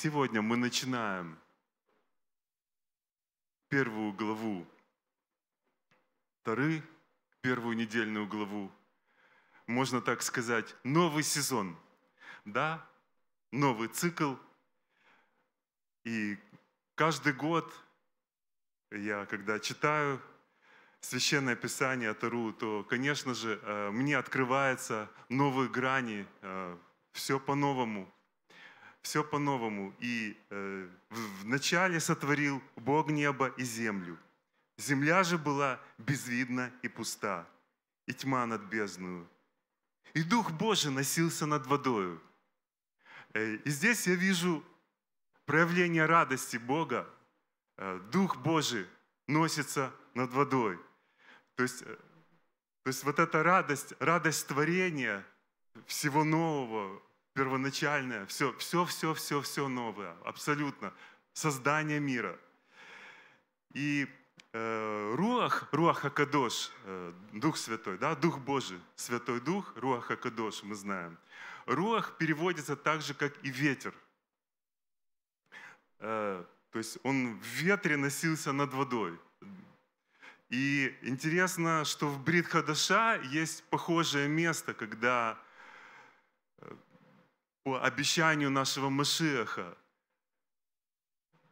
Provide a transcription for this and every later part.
Сегодня мы начинаем первую главу Тары, первую недельную главу. Можно так сказать, новый сезон. Да, новый цикл. И каждый год я, когда читаю Священное Писание Тару, то, конечно же, э, мне открываются новые грани, э, все по-новому все по-новому. И э, вначале сотворил Бог небо и землю. Земля же была безвидна и пуста, и тьма над бездную. И Дух Божий носился над водою. Э, и здесь я вижу проявление радости Бога. Э, Дух Божий носится над водой. То есть, э, то есть вот эта радость, радость творения, всего нового, первоначальное, все, все, все, все, все новое, абсолютно. Создание мира. И э, Руах, Руах Акадош, э, Дух Святой, да, Дух Божий, Святой Дух, Руах Акадош, мы знаем. Руах переводится так же, как и ветер. Э, то есть он в ветре носился над водой. И интересно, что в Брит Хадаша есть похожее место, когда по обещанию нашего Машеха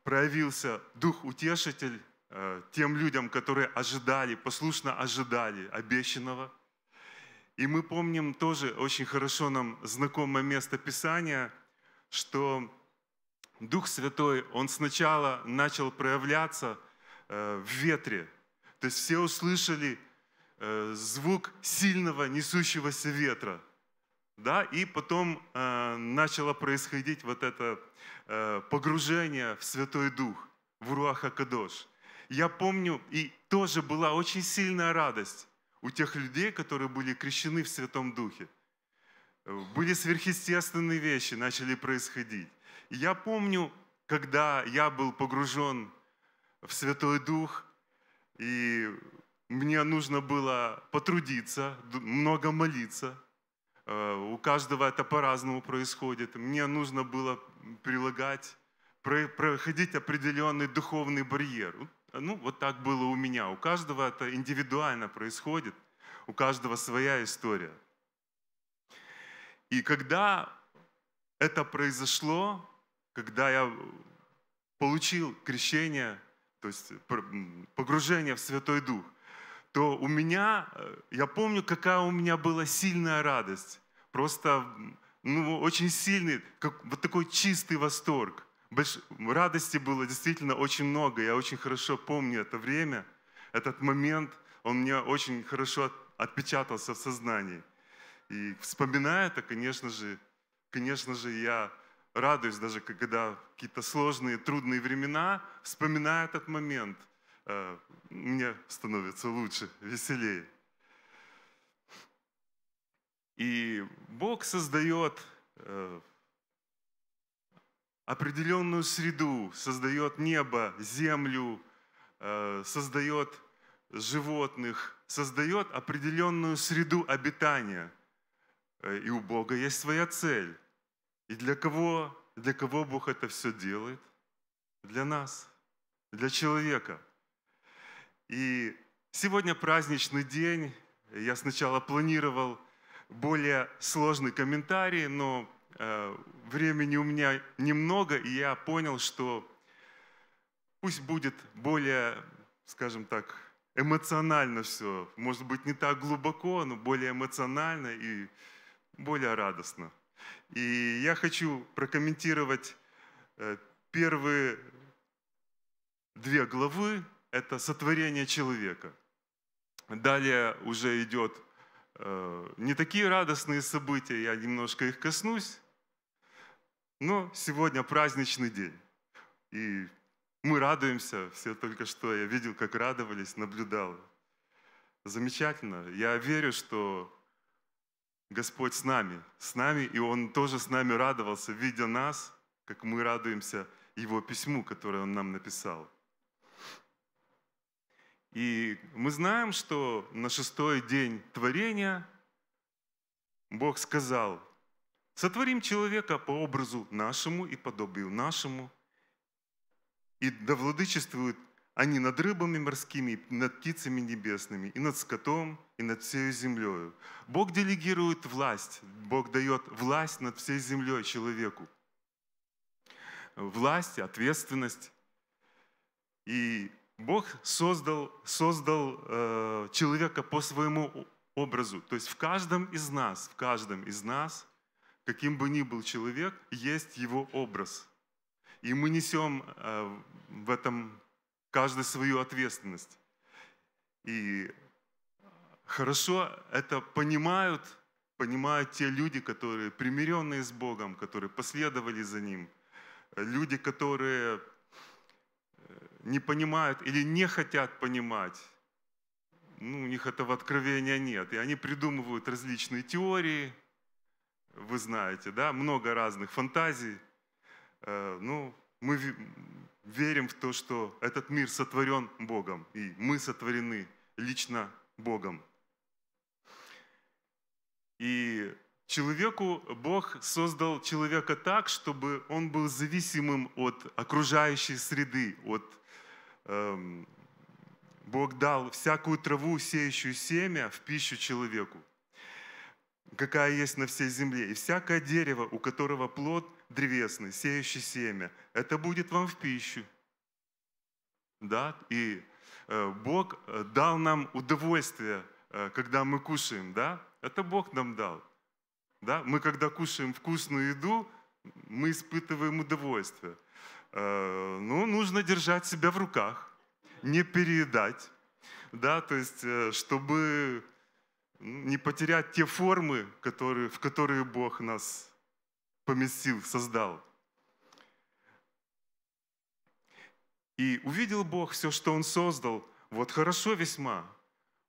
проявился Дух Утешитель э, тем людям, которые ожидали, послушно ожидали обещанного. И мы помним тоже, очень хорошо нам знакомое место Писания, что Дух Святой, Он сначала начал проявляться э, в ветре. То есть все услышали э, звук сильного несущегося ветра – да, и потом э, начало происходить вот это э, погружение в Святой Дух, в Руаха Кадош. Я помню, и тоже была очень сильная радость у тех людей, которые были крещены в Святом Духе. Были сверхъестественные вещи, начали происходить. И я помню, когда я был погружен в Святой Дух, и мне нужно было потрудиться, много молиться – Э, у каждого это по-разному происходит. Мне нужно было прилагать, проходить определенный духовный барьер. Э, ну, вот так было у меня. У каждого это индивидуально происходит, у каждого своя история. И когда это произошло, когда я получил крещение, то есть погружение в Святой Дух, то у меня, э, я помню, какая у меня была сильная радость. Просто ну, очень сильный, как, вот такой чистый восторг. Больш... Радости было действительно очень много. Я очень хорошо помню это время, этот момент. Он мне очень хорошо отпечатался в сознании. И вспоминая это, конечно же, конечно же, я радуюсь даже, когда какие-то сложные, трудные времена, вспоминая этот момент – Э, мне становится лучше, веселее. И Бог создает э, определенную среду, создает небо, землю, э, создает животных, создает определенную среду обитания. И у Бога есть своя цель. И для кого, для кого Бог это все делает? Для нас, для человека – и сегодня праздничный день. Я сначала планировал более сложный комментарий, но э, времени у меня немного, и я понял, что пусть будет более, скажем так, эмоционально все. Может быть, не так глубоко, но более эмоционально и более радостно. И я хочу прокомментировать э, первые две главы – это сотворение человека. Далее уже идет э, не такие радостные события, я немножко их коснусь, но сегодня праздничный день. И мы радуемся, все только что я видел, как радовались, наблюдал. Замечательно. Я верю, что Господь с нами, с нами, и Он тоже с нами радовался, видя нас, как мы радуемся Его письму, которое Он нам написал. И мы знаем, что на шестой день творения Бог сказал, сотворим человека по образу нашему и подобию нашему, и да владычествуют они над рыбами морскими, над птицами небесными, и над скотом, и над всей землей. Бог делегирует власть, Бог дает власть над всей землей человеку. Власть, ответственность. И Бог создал, создал э, человека по своему образу. То есть в каждом из нас, в каждом из нас, каким бы ни был человек, есть его образ. И мы несем э, в этом каждый свою ответственность. И хорошо это понимают, понимают те люди, которые примиренные с Богом, которые последовали за Ним, люди, которые не понимают или не хотят понимать. Ну, у них этого откровения нет. И они придумывают различные теории, вы знаете, да, много разных фантазий. Э, ну, мы верим в то, что этот мир сотворен Богом, и мы сотворены лично Богом. И человеку Бог создал человека так, чтобы он был зависимым от окружающей среды, от Эм, Бог дал всякую траву, сеющую семя, в пищу человеку, какая есть на всей земле, и всякое дерево, у которого плод древесный, сеющий семя, это будет вам в пищу. Да? И э, Бог э, дал нам удовольствие, э, когда мы кушаем, да? Это Бог нам дал. Да? Мы, когда кушаем вкусную еду, мы испытываем удовольствие. Э, ну, нужно держать себя в руках, не переедать, да, то есть, э, чтобы не потерять те формы, которые, в которые Бог нас поместил, создал. И увидел Бог все, что Он создал, вот хорошо весьма,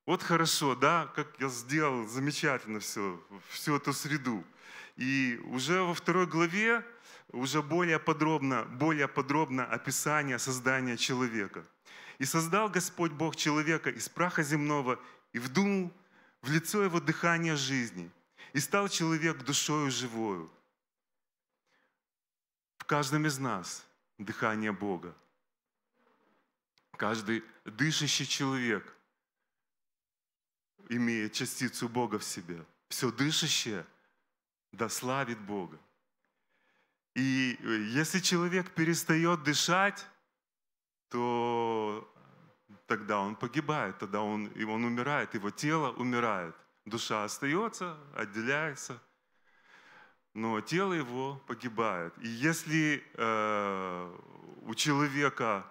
вот хорошо, да, как я сделал замечательно все, всю эту среду. И уже во второй главе уже более подробно, более подробно описание создания человека. «И создал Господь Бог человека из праха земного и вдунул в лицо его дыхание жизни, и стал человек душою живою». В каждом из нас дыхание Бога. Каждый дышащий человек имеет частицу Бога в себе. Все дышащее да славит Бога. И э, если человек перестает дышать, то тогда он погибает, тогда он, и он умирает, его тело умирает. Душа остается, отделяется, но тело его погибает. И если э, у человека,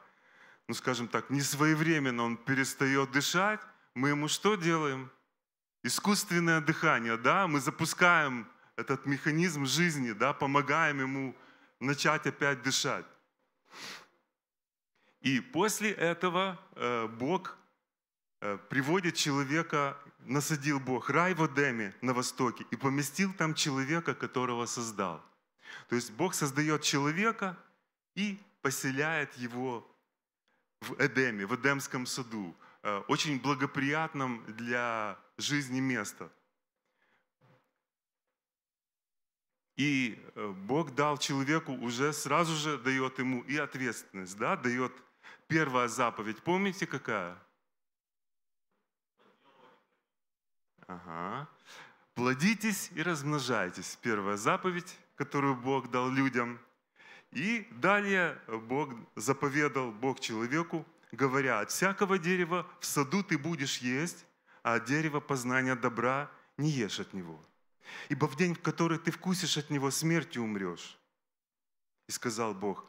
ну скажем так, не своевременно он перестает дышать, мы ему что делаем? Искусственное дыхание, да? Мы запускаем этот механизм жизни, да, помогаем ему начать опять дышать. И после этого э, Бог э, приводит человека, насадил Бог рай в Эдеме на востоке и поместил там человека, которого создал. То есть Бог создает человека и поселяет его в Эдеме, в Эдемском саду, э, очень благоприятном для жизни место. И э, Бог дал человеку уже сразу же дает ему и ответственность, да, дает первая заповедь. Помните какая? Ага. Плодитесь и размножайтесь. Первая заповедь, которую Бог дал людям. И далее Бог заповедал Бог человеку, говоря, от всякого дерева в саду ты будешь есть, а от дерева познания добра не ешь от него. Ибо в день, в который ты вкусишь от него смерти, умрешь. И сказал Бог,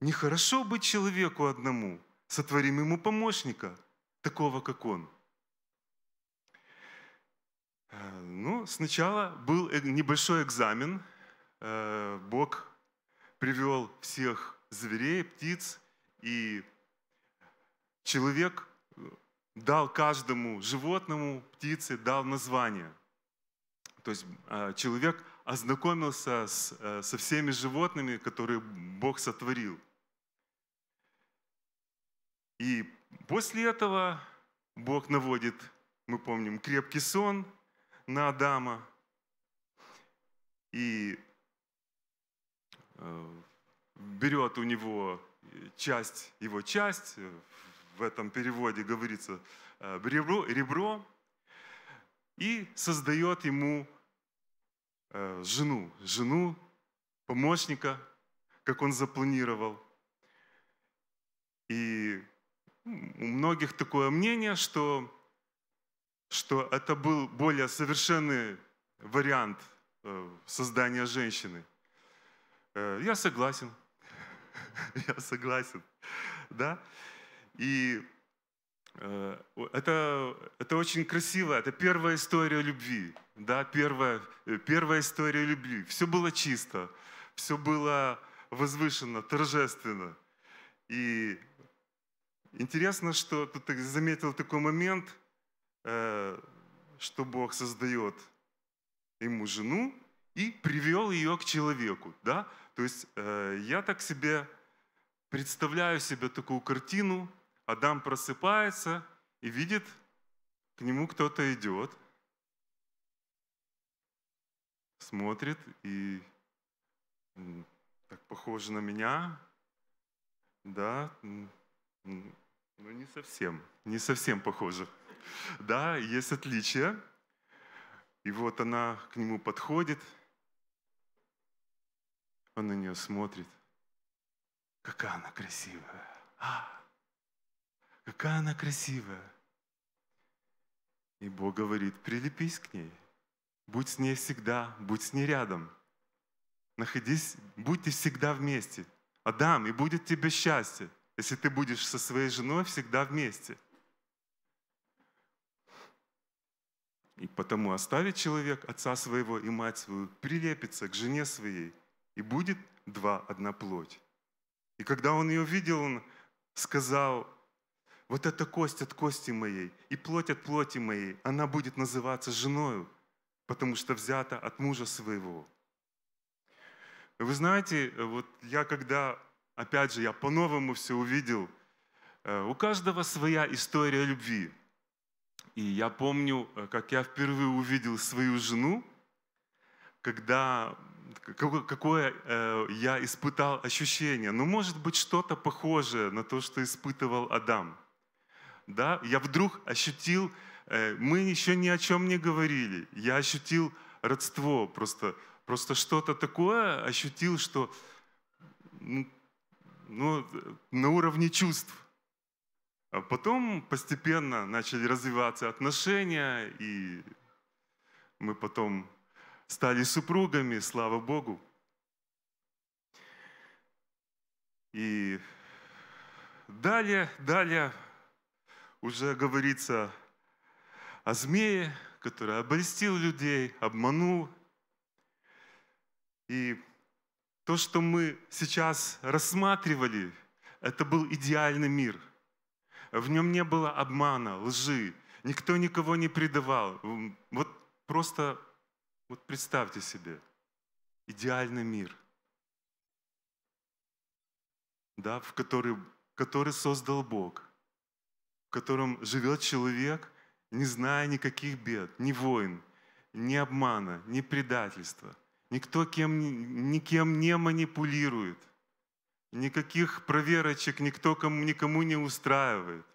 нехорошо быть человеку одному, сотворим ему помощника, такого, как он. Э, ну, сначала был э, небольшой экзамен. Э, Бог привел всех зверей, птиц, и человек дал каждому животному, птице, дал название – то есть а, человек ознакомился с, э, со всеми животными, которые Бог сотворил. И после этого Бог наводит, мы помним, крепкий сон на Адама. И э, берет у него часть, его часть, э, в этом переводе говорится ребро, ребро и создает ему э, жену, жену, помощника, как он запланировал. И у многих такое мнение, что, что это был более совершенный вариант э, создания женщины. Э, я согласен. Я согласен. Да? И Э, это, это очень красиво, это первая история любви, да, первая, э, первая история любви. Все было чисто, все было возвышенно, торжественно. И интересно, что тут ты заметил такой момент, э, что Бог создает ему жену и привел ее к человеку, да. То есть я так себе представляю себе такую картину – Адам просыпается и видит, к нему кто-то идет, смотрит и так похоже на меня, да, но ну, не совсем, не совсем похоже. Да, есть отличия. И вот она к нему подходит, он на нее смотрит. Какая она красивая. А! какая она красивая. И Бог говорит, прилепись к ней, будь с ней всегда, будь с ней рядом. Находись, будьте всегда вместе. Адам, и будет тебе счастье, если ты будешь со своей женой всегда вместе. И потому оставит человек отца своего и мать свою, прилепится к жене своей, и будет два одна плоть. И когда он ее видел, он сказал, вот эта кость от кости моей и плоть от плоти моей, она будет называться женою, потому что взята от мужа своего. Вы знаете, вот я когда, опять же, я по-новому все увидел, э, у каждого своя история любви. И я помню, э, как я впервые увидел свою жену, когда какое э, я испытал ощущение. Ну, может быть, что-то похожее на то, что испытывал Адам да, я вдруг ощутил, э, мы еще ни о чем не говорили, я ощутил родство, просто, просто что-то такое ощутил, что ну, ну, на уровне чувств. А потом постепенно начали развиваться отношения, и мы потом стали супругами, слава Богу. И далее, далее уже говорится о змее, который обольстил людей, обманул. И то, что мы сейчас рассматривали, это был идеальный мир. В нем не было обмана, лжи, никто никого не предавал. Вот просто вот представьте себе, идеальный мир, да, в который, который создал Бог – котором живет человек, не зная никаких бед, ни войн, ни обмана, ни предательства. Никто кем, никем не манипулирует. Никаких проверочек никто кому, никому не устраивает.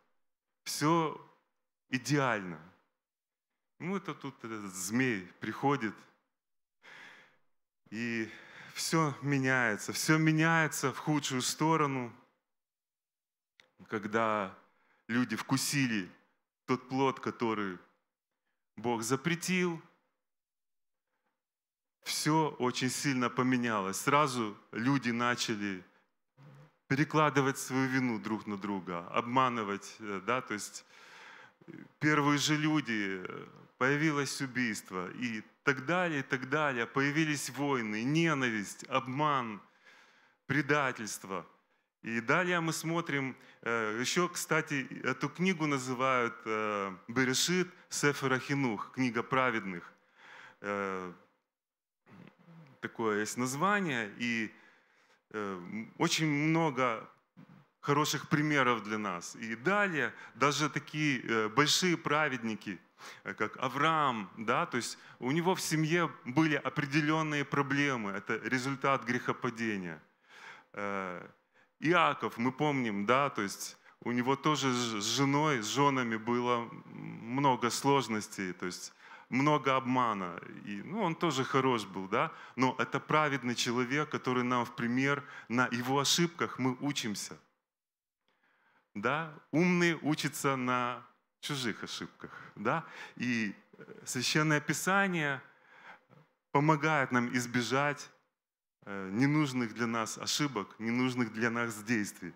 Все идеально. Ну, это тут этот змей приходит, и все меняется, все меняется в худшую сторону, когда люди вкусили тот плод, который Бог запретил, все очень сильно поменялось. Сразу люди начали перекладывать свою вину друг на друга, обманывать, э, да, то есть э, первые же люди, э, появилось убийство и так далее, и так далее, появились войны, ненависть, обман, предательство – и далее мы смотрим, э, еще, кстати, эту книгу называют э, Берешит Сефера Хинух, книга праведных. Э, такое есть название, и очень много хороших примеров для нас. И далее даже такие большие праведники, как Авраам, да, то есть у него в семье были определенные проблемы, это результат грехопадения – Иаков, мы помним, да, то есть у него тоже с женой, с женами было много сложностей, то есть много обмана. И, ну, он тоже хорош был, да, но это праведный человек, который нам в пример, на его ошибках мы учимся. Да, умный учится на чужих ошибках, да, и э, Священное Писание помогает нам избежать Э, ненужных для нас ошибок, ненужных для нас действий.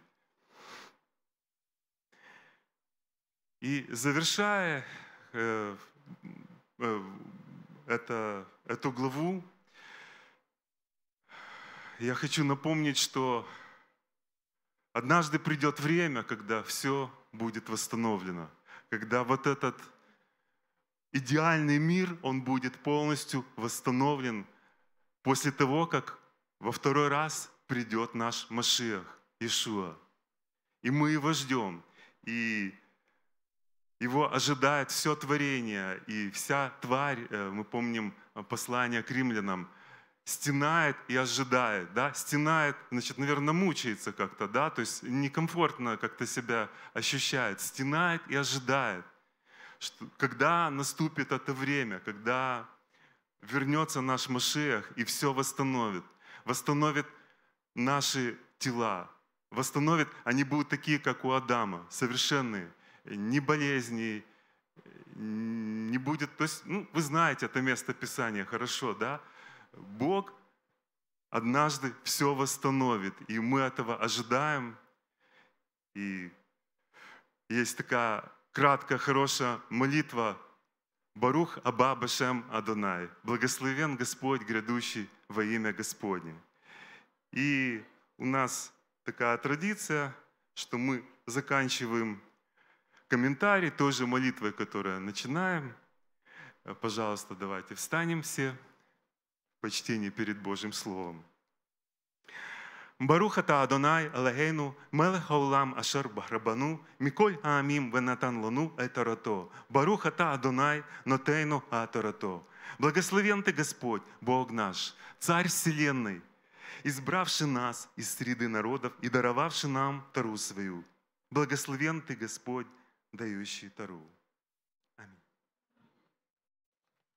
И завершая э, э, это, эту главу, я хочу напомнить, что однажды придет время, когда все будет восстановлено, когда вот этот идеальный мир, он будет полностью восстановлен после того, как во второй раз придет наш Машиах, Ишуа. И мы его ждем, и его ожидает все творение, и вся тварь, э, мы помним э, послание к римлянам, стенает и ожидает, да, стенает, значит, наверное, мучается как-то, да, то есть некомфортно как-то себя ощущает, стенает и ожидает, что, когда наступит это время, когда вернется наш Машиах и все восстановит восстановит наши тела, восстановит, они будут такие, как у Адама, совершенные, ни болезней, не будет, то есть, ну, вы знаете это место Писания хорошо, да? Бог однажды все восстановит, и мы этого ожидаем. И есть такая краткая, хорошая молитва Барух Аба Башем Адонай. Благословен Господь, грядущий во имя Господне. И у нас такая традиция, что мы заканчиваем комментарий тоже молитвой, которая начинаем. Э, пожалуйста, давайте встанем все в почтении перед Божьим Словом. ברוך אתה אדוני אלוהינו, מלך העולם אשר ברבנו, מכל העמים ונתן לנו את תורתו. ברוך אתה אדוני נותנו התורתו. Благословен Ты, Господь, Бог наш, Царь Вселенной, избравший нас из среды народов и даровавший нам Тару свою. Благословен Ты, Господь, дающий Тару.